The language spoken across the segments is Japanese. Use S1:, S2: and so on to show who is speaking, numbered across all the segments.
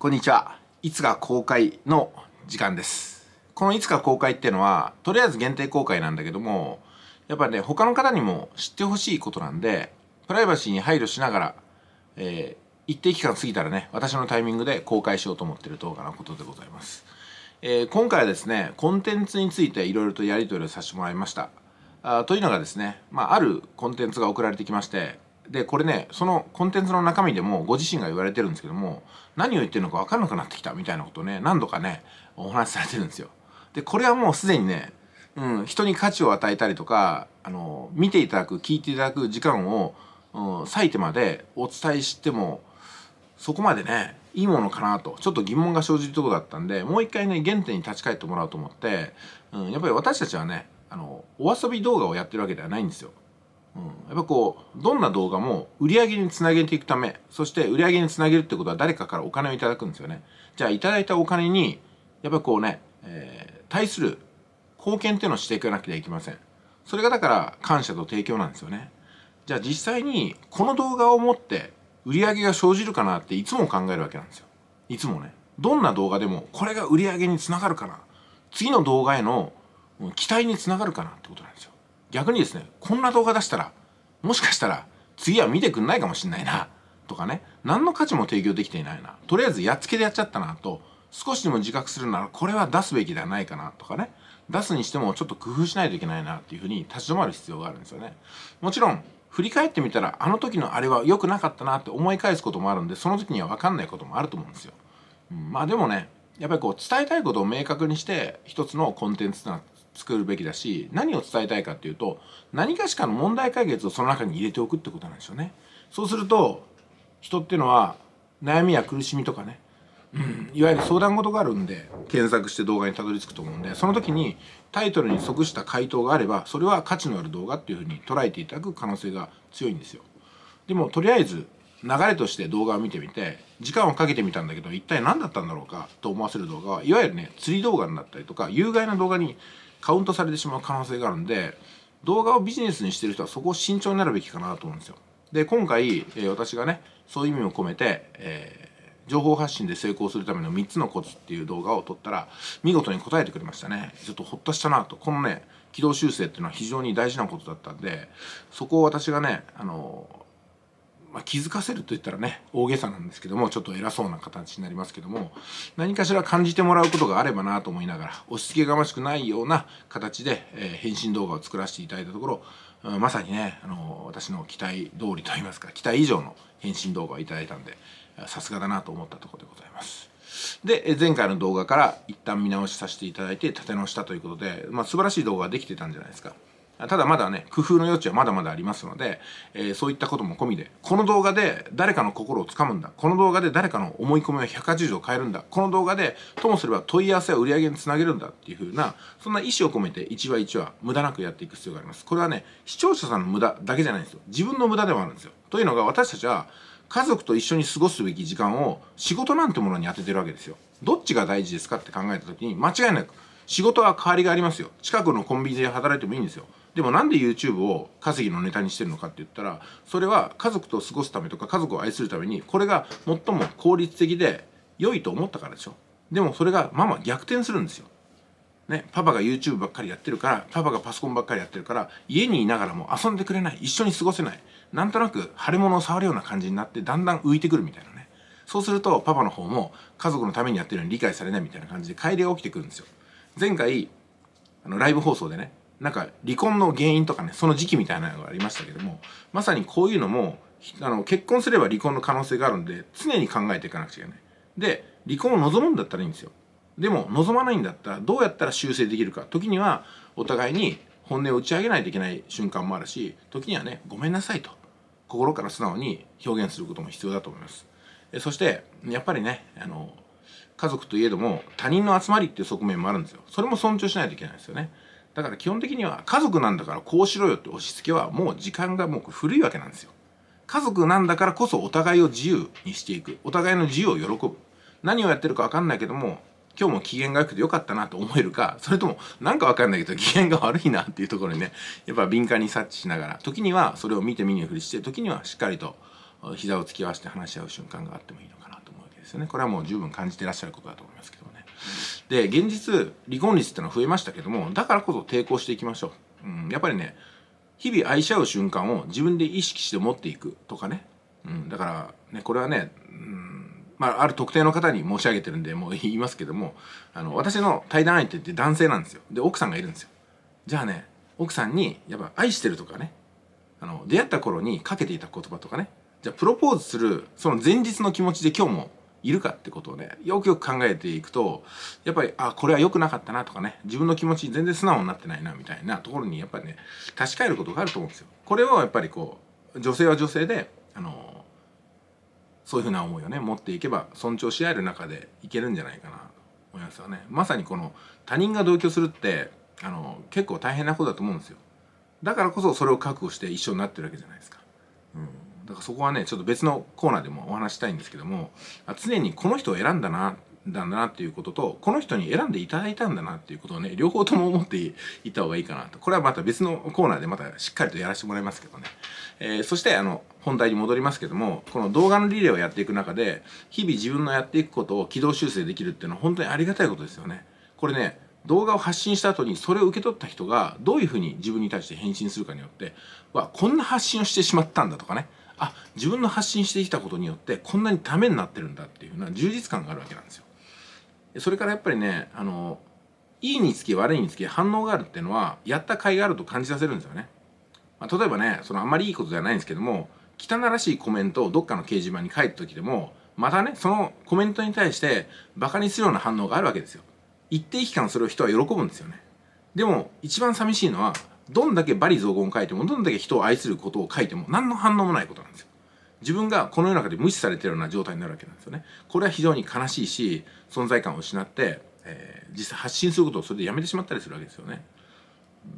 S1: こんにちは。いつが公開の時間です。このいつか公開っていうのは、とりあえず限定公開なんだけども、やっぱね、他の方にも知ってほしいことなんで、プライバシーに配慮しながら、えー、一定期間過ぎたらね、私のタイミングで公開しようと思ってる動画のことでございます。えー、今回はですね、コンテンツについていろいろとやり取りをさせてもらいました。あというのがですね、まあ、あるコンテンツが送られてきまして、でこれねそのコンテンツの中身でもご自身が言われてるんですけども何を言ってるのか分かんなくなってきたみたいなことをね何度かねお話しされてるんですよ。でこれはもうすでにね、うん、人に価値を与えたりとかあの見ていただく聞いていただく時間を、うん、割いてまでお伝えしてもそこまでねいいものかなとちょっと疑問が生じるところだったんでもう一回ね原点に立ち返ってもらおうと思って、うん、やっぱり私たちはねあのお遊び動画をやってるわけではないんですよ。うん、やっぱこうどんな動画も売り上げにつなげていくためそして売り上げにつなげるってことは誰かからお金をいただくんですよねじゃあいただいたお金にやっぱこうね、えー、対する貢献っていうのをしていかなきゃいけませんそれがだから感謝と提供なんですよねじゃあ実際にこの動画を持って売り上げが生じるかなっていつも考えるわけなんですよいつもねどんな動画でもこれが売り上げにつながるかな次の動画への期待につながるかなってことなんですよ逆にですねこんな動画出したらもしかしたら次は見てくんないかもしんないなとかね何の価値も提供できていないなとりあえずやっつけでやっちゃったなと少しでも自覚するならこれは出すべきではないかなとかね出すにしてもちょっと工夫しないといけないなっていうふうに立ち止まる必要があるんですよねもちろん振り返ってみたらあの時のあれは良くなかったなって思い返すこともあるんでその時には分かんないこともあると思うんですよ、うん、まあでもねやっぱりこう伝えたいことを明確にして一つのコンテンツって作るべきだし何を伝えたいかっていうと何かしかの問題解決をその中に入れておくってことなんですよね。そうすると人っていうのは悩みや苦しみとかね、うん、いわゆる相談事があるんで検索して動画にたどり着くと思うんでその時にタイトルに即した回答があればそれは価値のある動画っていうふうに捉えていただく可能性が強いんですよ。でもとりあえず流れとして動画を見てみて時間をかけてみたんだけど一体何だったんだろうかと思わせる動画はいわゆるね釣り動画になったりとか有害な動画にカウントされてしまう可能性があるんで動画をビジネスにしてる人はそこを慎重になるべきかなと思うんですよで今回、え私がねそういう意味を込めて、えー、情報発信で成功するための3つのコツっていう動画を撮ったら見事に答えてくれましたねちょっとほっとしたなとこのね軌道修正っていうのは非常に大事なことだったんでそこを私がねあのまあ、気づかせると言ったらね大げさなんですけどもちょっと偉そうな形になりますけども何かしら感じてもらうことがあればなと思いながら押し付けがましくないような形で、えー、返信動画を作らせていただいたところ、うん、まさにね、あのー、私の期待通りといいますか期待以上の返信動画をいただいたんでさすがだなと思ったところでございます。で前回の動画から一旦見直しさせていただいて立て直したということで、まあ、素晴らしい動画ができてたんじゃないですか。ただまだね、工夫の余地はまだまだありますので、えー、そういったことも込みで、この動画で誰かの心をつかむんだ、この動画で誰かの思い込みを180度変えるんだ、この動画でともすれば問い合わせを売り上げにつなげるんだっていう風な、そんな意思を込めて1話1話無駄なくやっていく必要があります。これはね、視聴者さんの無駄だけじゃないんですよ。自分の無駄でもあるんですよ。というのが私たちは、家族と一緒に過ごすべき時間を仕事なんてものに当ててるわけですよ。どっちが大事ですかって考えた時に、間違いなく、仕事は変わりがありますよ。近くのコンビニで働いてもいいんですよ。でもなんで YouTube を稼ぎのネタにしてるのかって言ったらそれは家族と過ごすためとか家族を愛するためにこれが最も効率的で良いと思ったからでしょでもそれがママ逆転するんですよ、ね、パパが YouTube ばっかりやってるからパパがパソコンばっかりやってるから家にいながらも遊んでくれない一緒に過ごせないなんとなく腫れ物を触るような感じになってだんだん浮いてくるみたいなねそうするとパパの方も家族のためにやってるのに理解されないみたいな感じで乖りが起きてくるんですよ前回あのライブ放送でねなんか離婚の原因とかねその時期みたいなのがありましたけどもまさにこういうのもあの結婚すれば離婚の可能性があるんで常に考えていかなくちゃいけないで離婚を望むんだったらいいんですよでも望まないんだったらどうやったら修正できるか時にはお互いに本音を打ち上げないといけない瞬間もあるし時にはねごめんなさいと心から素直に表現することも必要だと思いますそしてやっぱりねあの家族といえども他人の集まりっていう側面もあるんですよそれも尊重しないといけないんですよねだから基本的には家族なんだからこうしろよって押し付けはもう時間がもう古いわけなんですよ。家族なんだからこそお互いを自由にしていく。お互いの自由を喜ぶ。何をやってるかわかんないけども、今日も機嫌が良くて良かったなと思えるか、それともなんかわかんないけど機嫌が悪いなっていうところにね、やっぱ敏感に察知しながら、時にはそれを見て見ぬふりして、時にはしっかりと膝を突き合わせて話し合う瞬間があってもいいのかなと思うわけですよね。これはもう十分感じてらっしゃることだと思いますけどもね。で現実離婚率ってのは増えましたけどもだからこそ抵抗していきましょう、うん、やっぱりね日々愛し合う瞬間を自分で意識して持っていくとかね、うん、だからねこれはね、うんまあ、ある特定の方に申し上げてるんでもう言いますけどもあの私の対談相手って男性なんですよで奥さんがいるんですよじゃあね奥さんにやっぱ愛してるとかねあの出会った頃にかけていた言葉とかねじゃあプロポーズするその前日の気持ちで今日もいるかってことをねよくよく考えていくとやっぱりあこれは良くなかったなとかね自分の気持ち全然素直になってないなみたいなところにやっぱりね立ち返ることがあると思うんですよ。これをやっぱりこう女性は女性であのそういうふうな思いをね持っていけば尊重し合える中でいけるんじゃないかなと思いますよね。まさにこの他人が同居するってあの結構大変なことだと思うんですよ。だからこそそれを覚悟して一緒になってるわけじゃないですか。うんだからそこはねちょっと別のコーナーでもお話したいんですけども常にこの人を選んだなだなっていうこととこの人に選んでいただいたんだなっていうことをね両方とも思っていった方がいいかなとこれはまた別のコーナーでまたしっかりとやらせてもらいますけどね、えー、そしてあの本題に戻りますけどもこの動画のリレーをやっていく中で日々自分のやっていくことを軌道修正できるっていうのは本当にありがたいことですよねこれね動画を発信した後にそれを受け取った人がどういうふうに自分に対して返信するかによってわこんな発信をしてしまったんだとかねあ自分の発信してきたことによってこんなにためになってるんだっていうのうな充実感があるわけなんですよ。それからやっぱりねあのいいにつき悪いにつき反応があるっていうのはやった甲斐があると感じさせるんですよね。まあ、例えばねそのあんまりいいことじゃないんですけども汚らしいコメントをどっかの掲示板に書いた時でもまたねそのコメントに対してバカにするような反応があるわけですよ。一定期間それを人は喜ぶんですよね。でも一番寂しいのはどんだけ罵詈雑言書いても、どんだけ人を愛することを書いても、何の反応もないことなんですよ。自分がこの世の中で無視されてるような状態になるわけなんですよね。これは非常に悲しいし、存在感を失って、えー、実際発信することをそれでやめてしまったりするわけですよね。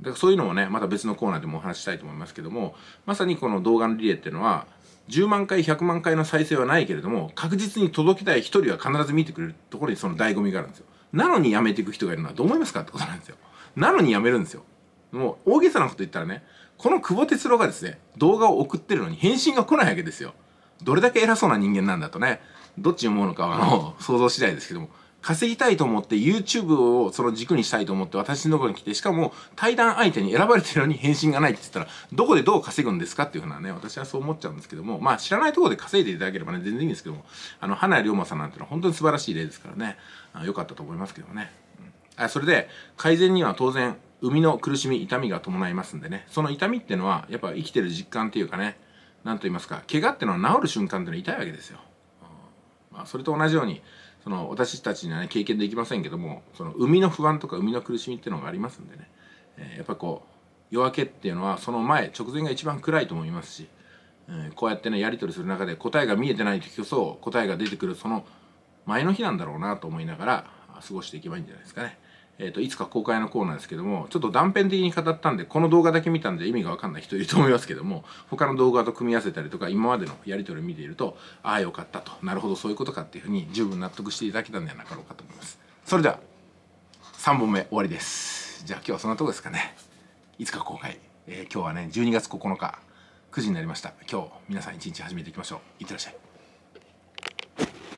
S1: だからそういうのもね、また別のコーナーでもお話ししたいと思いますけども、まさにこの動画のリレーっていうのは、10万回、100万回の再生はないけれども、確実に届きたい一人は必ず見てくれるところにその醍醐味があるんですよ。なのにやめていく人がいるのはどう思いますかってことなんですよ。なのにやめるんですよ。もう大げさなこと言ったらね、この久保哲郎がですね、動画を送ってるのに返信が来ないわけですよ。どれだけ偉そうな人間なんだとね、どっちに思うのかはあの、想像次第ですけども、稼ぎたいと思って YouTube をその軸にしたいと思って私のところに来て、しかも対談相手に選ばれてるのに返信がないって言ったら、どこでどう稼ぐんですかっていうふうなね、私はそう思っちゃうんですけども、まあ知らないところで稼いでいただければね、全然いいんですけども、あの、花屋龍馬さんなんてのは本当に素晴らしい例ですからね、良かったと思いますけどもね。うん、あそれで、改善には当然、生みの苦しみ痛みが伴いますんでねその痛みっていうのはやっぱ生きてる実感っていうかね何と言いますか怪我ってのは治る瞬間ってのは痛いわけですよ、まあ、それと同じようにその私たちにはね経験できませんけどもその生みの不安とか生みの苦しみっていうのがありますんでね、えー、やっぱこう夜明けっていうのはその前直前が一番暗いと思いますし、えー、こうやってねやり取りする中で答えが見えてない時こそ答えが出てくるその前の日なんだろうなと思いながら過ごしていけばいいんじゃないですかね。えー、といつか公開のコーナーですけどもちょっと断片的に語ったんでこの動画だけ見たんで意味が分かんない人いると思いますけども他の動画と組み合わせたりとか今までのやり取りを見ているとああよかったとなるほどそういうことかっていうふうに十分納得していただけたんではなかろうかと思いますそれでは3本目終わりですじゃあ今日はそんなとこですかねいつか公開、えー、今日はね12月9日9時になりました今日皆さん一日始めていきましょういってらっしゃい